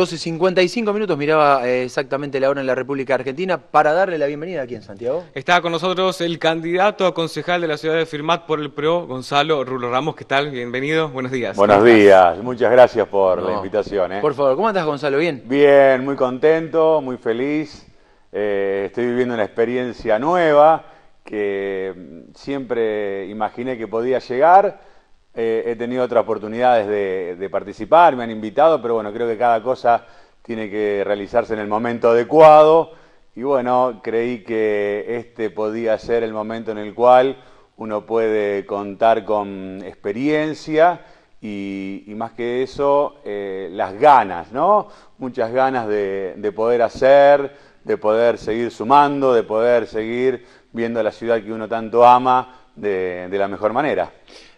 12.55 minutos miraba eh, exactamente la hora en la República Argentina para darle la bienvenida aquí en Santiago. Está con nosotros el candidato a concejal de la ciudad de Firmat por el PRO, Gonzalo Rulo Ramos. ¿Qué tal? Bienvenido, buenos días. Buenos días, muchas gracias por la invitación. ¿eh? Por favor, ¿cómo estás Gonzalo? ¿Bien? Bien, muy contento, muy feliz. Eh, estoy viviendo una experiencia nueva que mm, siempre imaginé que podía llegar eh, he tenido otras oportunidades de, participar, me han invitado, pero bueno, creo que cada cosa tiene que realizarse en el momento adecuado y bueno, creí que este podía ser el momento en el cual uno puede contar con experiencia y, más que eso, eh, las ganas, ¿no? Muchas ganas de, poder hacer, de poder seguir sumando, de poder seguir viendo la ciudad que uno tanto ama de la mejor manera.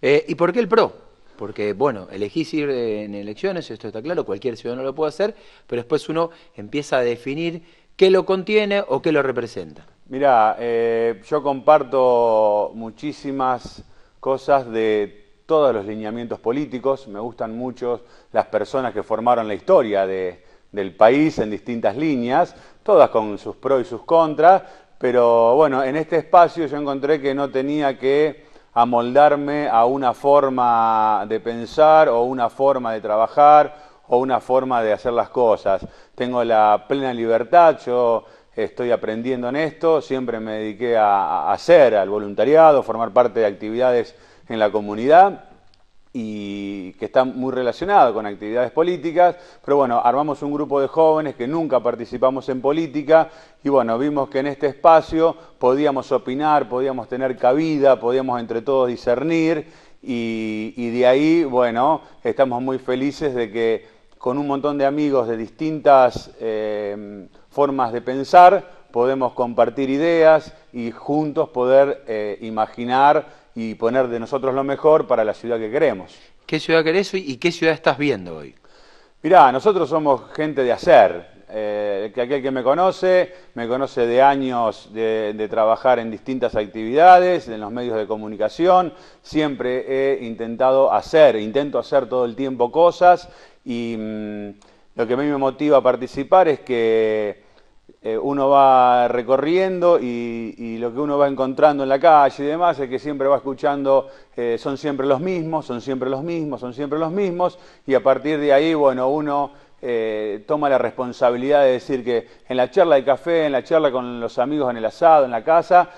Eh, ¿Y por qué el PRO? Porque, bueno, elegís ir eh, en elecciones, esto está claro, cualquier ciudadano lo puede hacer, pero después uno empieza a definir qué lo contiene o qué lo representa. Mirá, eh, yo comparto muchísimas cosas de todos los lineamientos políticos, me gustan mucho las personas que formaron la historia del país en distintas líneas, todas con sus pros y sus contras, pero bueno, en este espacio yo encontré que no tenía que amoldarme a una forma de pensar o una forma de trabajar o una forma de hacer las cosas. Tengo la plena libertad, yo estoy aprendiendo en esto, siempre me dediqué a, hacer, al voluntariado, formar parte de actividades en la comunidad y que está muy relacionado con actividades políticas, pero bueno, armamos un grupo de jóvenes que nunca participamos en política y bueno, vimos que en este espacio podíamos opinar, podíamos tener cabida, podíamos entre todos discernir y, de ahí, bueno, estamos muy felices de que con un montón de amigos de distintas eh, formas de pensar podemos compartir ideas y juntos poder eh, imaginar y poner de nosotros lo mejor para la ciudad que queremos. ¿Qué ciudad querés y qué ciudad estás viendo hoy? Mirá, nosotros somos gente de hacer. Eh, aquel que me conoce, me conoce de años de, trabajar en distintas actividades, en los medios de comunicación. Siempre he intentado hacer, intento hacer todo el tiempo cosas y mm, lo que a mí me motiva a participar es que eh, uno va recorriendo y, lo que uno va encontrando en la calle y demás es que siempre va escuchando, eh, son siempre los mismos, son siempre los mismos, son siempre los mismos, y a partir de ahí, bueno, uno eh, toma la responsabilidad de decir que en la charla de café, en la charla con los amigos en el asado, en la casa,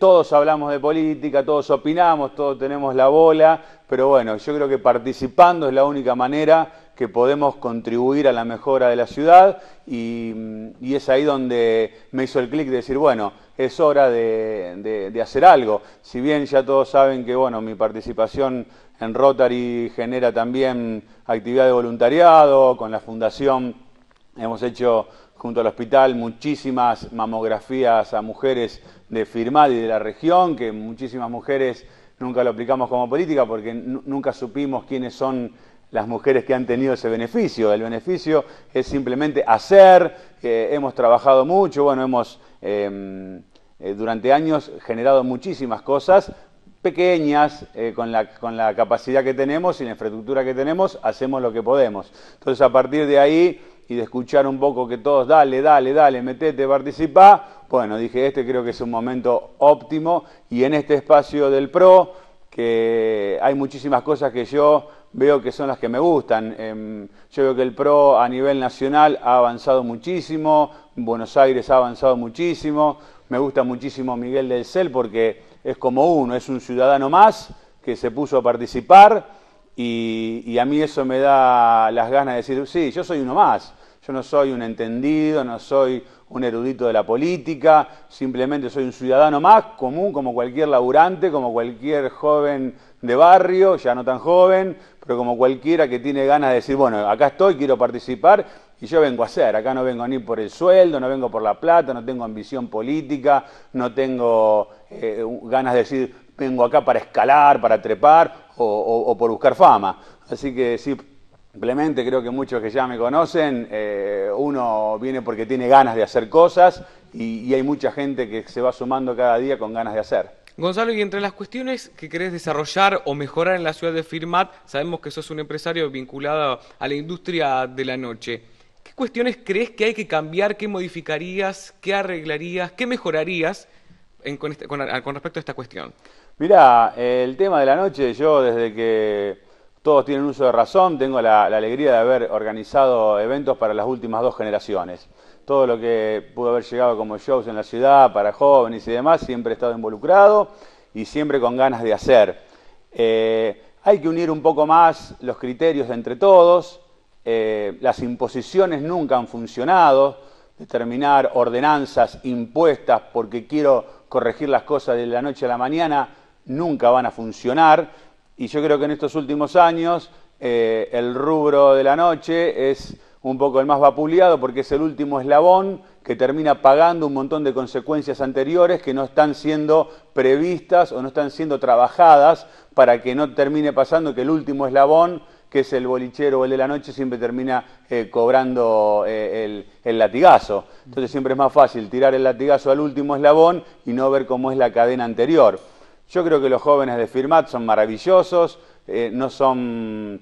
todos hablamos de política, todos opinamos, todos tenemos la bola, pero bueno, yo creo que participando es la única manera que podemos contribuir a la mejora de la ciudad y, es ahí donde me hizo el clic de decir, bueno, es hora de, hacer algo. Si bien ya todos saben que bueno, mi participación en Rotary genera también actividad de voluntariado, con la fundación hemos hecho junto al hospital muchísimas mamografías a mujeres de Firmal y de la región, que muchísimas mujeres nunca lo aplicamos como política porque nunca supimos quiénes son las mujeres que han tenido ese beneficio. El beneficio es simplemente hacer, hemos trabajado mucho, bueno, hemos em, eh, durante años generado muchísimas cosas pequeñas, eh, con, la, con la capacidad que tenemos y la infraestructura que tenemos, hacemos lo que podemos. Entonces, a partir de ahí y de escuchar un poco que todos, dale, dale, dale, metete, participa. bueno, dije, este creo que es un momento óptimo y en este espacio del PRO, que hay muchísimas cosas que yo veo que son las que me gustan. Em, yo veo que el PRO a nivel nacional ha avanzado muchísimo, Buenos Aires ha avanzado muchísimo, me gusta muchísimo Miguel del Cel porque es como uno, es un ciudadano más que se puso a participar y a mí eso me da las ganas de decir, sí, yo soy uno más. Yo no soy un entendido, no soy un erudito de la política, simplemente soy un ciudadano más común como cualquier laburante, como cualquier joven de barrio, ya no tan joven, pero como cualquiera que tiene ganas de decir, bueno, acá estoy, quiero participar y yo vengo a hacer, acá no vengo ni por el sueldo, no vengo por la plata, no tengo ambición política, no tengo eh, ganas de decir, vengo acá para escalar, para trepar o, por buscar fama. Así que Simplemente creo que muchos que ya me conocen, eh, uno viene porque tiene ganas de hacer cosas y hay mucha gente que se va sumando cada día con ganas de hacer. Gonzalo, y entre las cuestiones que querés desarrollar o mejorar en la ciudad de Firmat, sabemos que sos un empresario vinculado a la industria de la noche. ¿Qué cuestiones crees que hay que cambiar? ¿Qué modificarías? ¿Qué arreglarías? ¿Qué mejorarías este, con, respecto a esta cuestión? Mirá, el tema de la noche, yo desde que todos tienen uso de razón, tengo la alegría de haber organizado eventos para las últimas dos generaciones todo lo que pudo haber llegado como shows en la ciudad para jóvenes y demás, siempre he estado involucrado y siempre con ganas de hacer. Eh, hay que unir un poco más los criterios de entre todos, eh, las imposiciones nunca han funcionado, determinar ordenanzas impuestas porque quiero corregir las cosas de la noche a la mañana nunca van a funcionar y yo creo que en estos últimos años eh, el rubro de la noche es un poco el más vapuleado porque es el último eslabón que termina pagando un montón de consecuencias anteriores que no están siendo previstas o no están siendo trabajadas para que no termine pasando que el último eslabón, que es el bolichero o el de la noche, siempre termina eh, cobrando eh, el, latigazo. Entonces siempre es más fácil tirar el latigazo al último eslabón y no ver cómo es la cadena anterior. Yo creo que los jóvenes de Firmat son maravillosos, eh, no son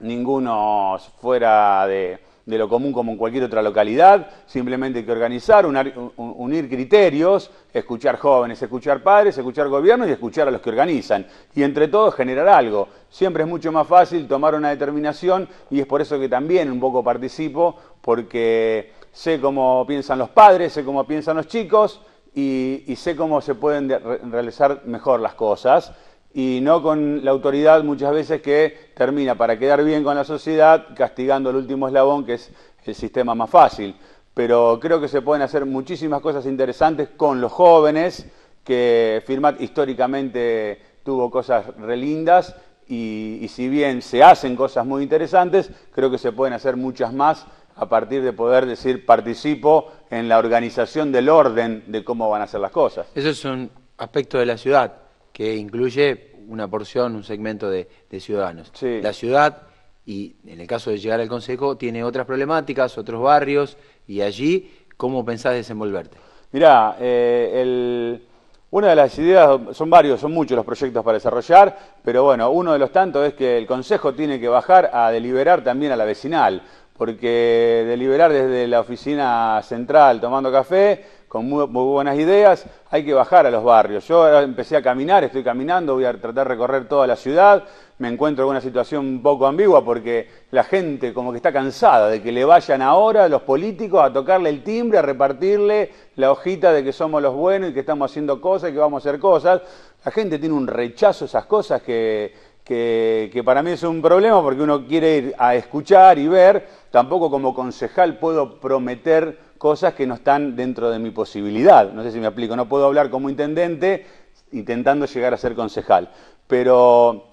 ningunos fuera de, de lo común como en cualquier otra localidad, simplemente hay que organizar, unir criterios, escuchar jóvenes, escuchar padres, escuchar gobiernos y escuchar a los que organizan. Y entre todos generar algo. Siempre es mucho más fácil tomar una determinación y es por eso que también un poco participo, porque sé cómo piensan los padres, sé cómo piensan los chicos y sé cómo se pueden realizar mejor las cosas y no con la autoridad muchas veces que termina para quedar bien con la sociedad castigando el último eslabón que es el sistema más fácil. Pero creo que se pueden hacer muchísimas cosas interesantes con los jóvenes, que Firmat históricamente tuvo cosas relindas y, y si bien se hacen cosas muy interesantes, creo que se pueden hacer muchas más a partir de poder decir participo en la organización del orden de cómo van a ser las cosas. Ese es un aspecto de la ciudad que incluye una porción, un segmento de, ciudadanos. La ciudad, y en el caso de llegar al Consejo, tiene otras problemáticas, otros barrios, y allí, ¿cómo pensás desenvolverte? Mirá, eh, una de las ideas, son varios, son muchos los proyectos para desarrollar, pero bueno, uno de los tantos es que el Consejo tiene que bajar a deliberar también a la vecinal, porque deliberar desde la oficina central tomando café con muy, buenas ideas, hay que bajar a los barrios. Yo empecé a caminar, estoy caminando, voy a tratar de recorrer toda la ciudad, me encuentro en una situación un poco ambigua porque la gente como que está cansada de que le vayan ahora los políticos a tocarle el timbre, a repartirle la hojita de que somos los buenos y que estamos haciendo cosas y que vamos a hacer cosas. La gente tiene un rechazo a esas cosas que, que, para mí es un problema porque uno quiere ir a escuchar y ver. Tampoco como concejal puedo prometer cosas que no están dentro de mi posibilidad. No sé si me aplico, no puedo hablar como intendente intentando llegar a ser concejal, pero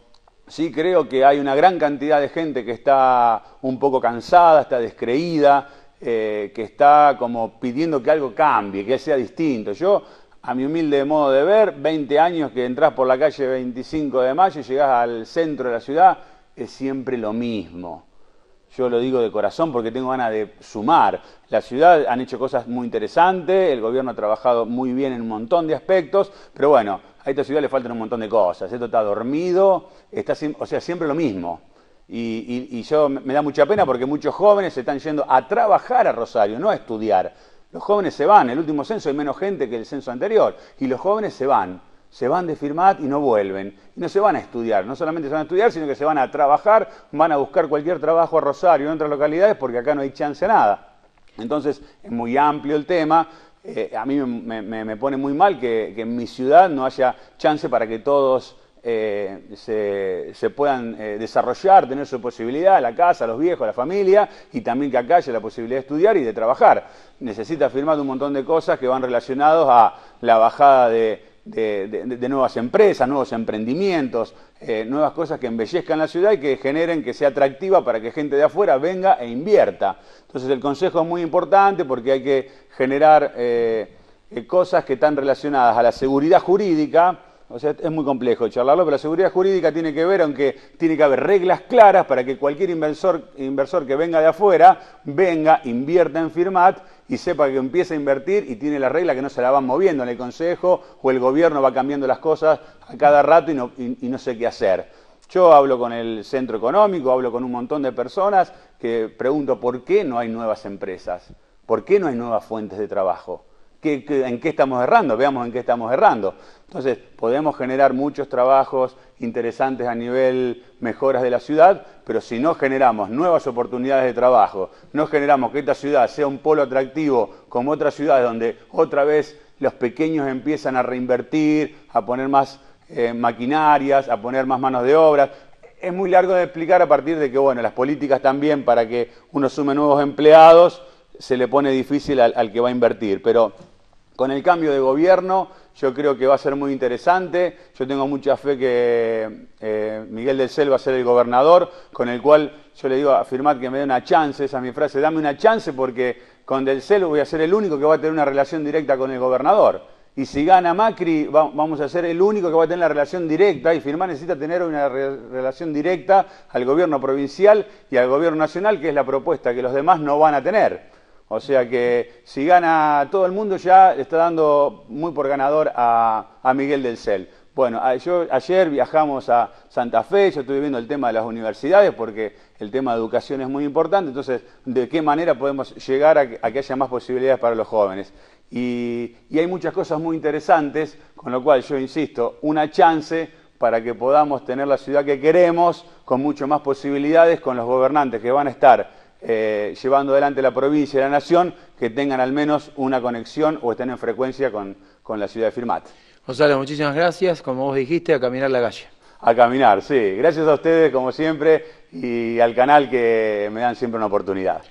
sí creo que hay una gran cantidad de gente que está un poco cansada, está descreída, eh, que está como pidiendo que algo cambie, que sea distinto. Yo a mi humilde modo de ver, 20 años que entras por la calle 25 de mayo y llegas al centro de la ciudad, es siempre lo mismo yo lo digo de corazón porque tengo ganas de sumar. La ciudad han hecho cosas muy interesantes, el gobierno ha trabajado muy bien en un montón de aspectos, pero bueno, a esta ciudad le faltan un montón de cosas. Esto está dormido, está, o sea, siempre lo mismo. Y, y yo me da mucha pena porque muchos jóvenes se están yendo a trabajar a Rosario, no a estudiar. Los jóvenes se van, el último censo hay menos gente que el censo anterior, y los jóvenes se van se van de firmat y no vuelven. Y no se van a estudiar, no solamente se van a estudiar, sino que se van a trabajar, van a buscar cualquier trabajo a Rosario o en otras localidades porque acá no hay chance nada. Entonces es muy amplio el tema. Eh, a mí me, pone muy mal que, en mi ciudad no haya chance para que todos eh, se, puedan eh, desarrollar, tener su posibilidad, la casa, los viejos, la familia, y también que acá haya la posibilidad de estudiar y de trabajar. Necesita firmar un montón de cosas que van relacionados a la bajada de de, nuevas empresas, nuevos emprendimientos, eh, nuevas cosas que embellezcan la ciudad y que generen que sea atractiva para que gente de afuera venga e invierta. Entonces el consejo es muy importante porque hay que generar eh, eh, cosas que están relacionadas a la seguridad jurídica, o sea, es muy complejo charlarlo, pero la seguridad jurídica tiene que ver, aunque tiene que haber reglas claras para que cualquier inversor, que venga de afuera, venga, invierta en Firmat y sepa que empieza a invertir y tiene la regla que no se la van moviendo en el Consejo o el gobierno va cambiando las cosas a cada rato y no, y no sé qué hacer. Yo hablo con el centro económico, hablo con un montón de personas que pregunto por qué no hay nuevas empresas, por qué no hay nuevas fuentes de trabajo en qué estamos errando, veamos en qué estamos errando. Entonces, podemos generar muchos trabajos interesantes a nivel mejoras de la ciudad, pero si no generamos nuevas oportunidades de trabajo, no generamos que esta ciudad sea un polo atractivo como otras ciudades donde otra vez los pequeños empiezan a reinvertir, a poner más eh, maquinarias, a poner más manos de obra. Es muy largo de explicar a partir de que, bueno, las políticas también para que uno sume nuevos empleados se le pone difícil al, al que va a invertir, pero con el cambio de gobierno yo creo que va a ser muy interesante. Yo tengo mucha fe que eh, Miguel del Cel va a ser el gobernador, con el cual yo le digo, a afirmad que me dé una chance, esa es mi frase, dame una chance porque con del Cel voy a ser el único que va a tener una relación directa con el gobernador. Y si gana Macri, vamos a ser el único que va a tener la relación directa. Y Firmán necesita tener una relación directa al gobierno provincial y al gobierno nacional, que es la propuesta que los demás no van a tener. O sea que si gana todo el mundo ya le está dando muy por ganador a, Miguel del Cel. Bueno, yo, ayer viajamos a Santa Fe, yo estuve viendo el tema de las universidades porque el tema de educación es muy importante, entonces, ¿de qué manera podemos llegar a que, haya más posibilidades para los jóvenes? y, hay muchas cosas muy interesantes, con lo cual yo insisto, una chance para que podamos tener la ciudad que queremos, con mucho más posibilidades, con los gobernantes que van a estar eh, llevando adelante la provincia y la nación, que tengan al menos una conexión o estén en frecuencia con, con la ciudad de Firmat. Gonzalo, muchísimas gracias. Como vos dijiste, a caminar la calle. A caminar, sí. Gracias a ustedes, como siempre, y al canal que me dan siempre una oportunidad.